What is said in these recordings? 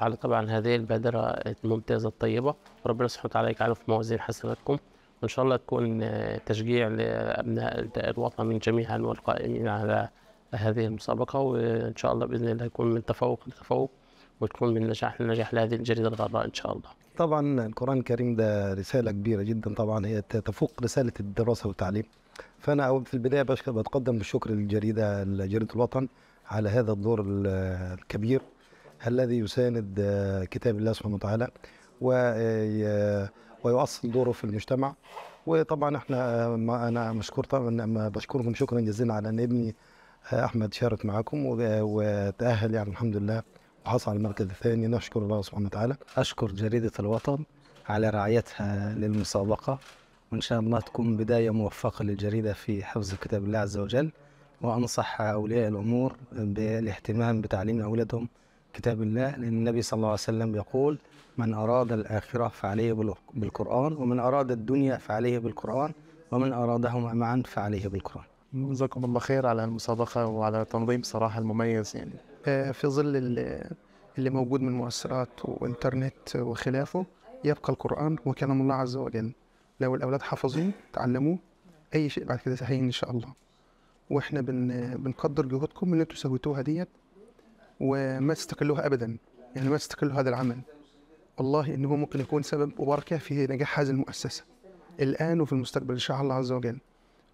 على طبعا هذه البادرة الممتازة الطيبة ربنا سبحانه وتعالى يجعلها في موازين حسناتكم وإن شاء الله تكون تشجيع لأبناء الوطن من جميع أنواع القائمين على هذه المسابقة وإن شاء الله بإذن الله يكون من تفوق لتفوق وتكون من نجاح لنجاح لهذه الجريدة الغراء إن شاء الله طبعا القرآن الكريم ده رسالة كبيرة جدا طبعا هي تفوق رسالة الدراسة والتعليم فأنا في البداية بتقدم بالشكر للجريدة جريدة الوطن على هذا الدور الكبير الذي يساند آه، كتاب الله سبحانه وتعالى آه، ويؤصل دوره في المجتمع وطبعا احنا آه، انا مشكور طبعا بشكركم شكرا جزيلا على ان ابني احمد شارك معاكم وتاهل يعني الحمد لله وحصل على المركز الثاني نشكر الله سبحانه وتعالى اشكر جريده الوطن على رعايتها للمسابقه وان شاء الله تكون بدايه موفقه للجريده في حفظ كتاب الله عز وجل وانصح اولياء الامور بالاهتمام بتعليم اولادهم كتاب الله لأن النبي صلى الله عليه وسلم يقول من أراد الآخرة فعليه بالقرآن ومن أراد الدنيا فعليه بالقرآن ومن أرادهما معا فعليه بالقرآن جزاكم الله خير على المصادقة وعلى تنظيم صراحة المميز يعني آه، في ظل اللي موجود من مؤثرات وإنترنت وخلافه يبقى القرآن وكلام الله عز وجل لو الأولاد حفظوه تعلموه أي شيء بعد كده سهين إن شاء الله وإحنا بن... بنقدر جهودكم اللي أنتوا سويتوها ديت وما تستقلوها ابدا يعني ما تستقلوا هذا العمل والله انه ممكن يكون سبب وبركه في نجاح هذه المؤسسه الان وفي المستقبل ان شاء الله عز وجل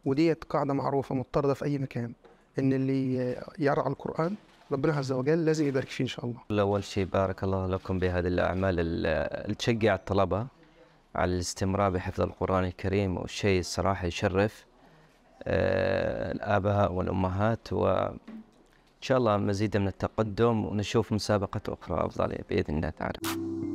وديت قاعده معروفه مضطرده في اي مكان ان اللي يرعى القران ربنا عز وجل لازم يبارك فيه ان شاء الله. اول شيء بارك الله لكم بهذه الاعمال اللي تشجع الطلبه على الاستمرار بحفظ القران الكريم والشيء الصراحه يشرف آه، الاباء والامهات و شاء الله مزيد من التقدم ونشوف مسابقة أخرى أفضل بإذن الله تعالى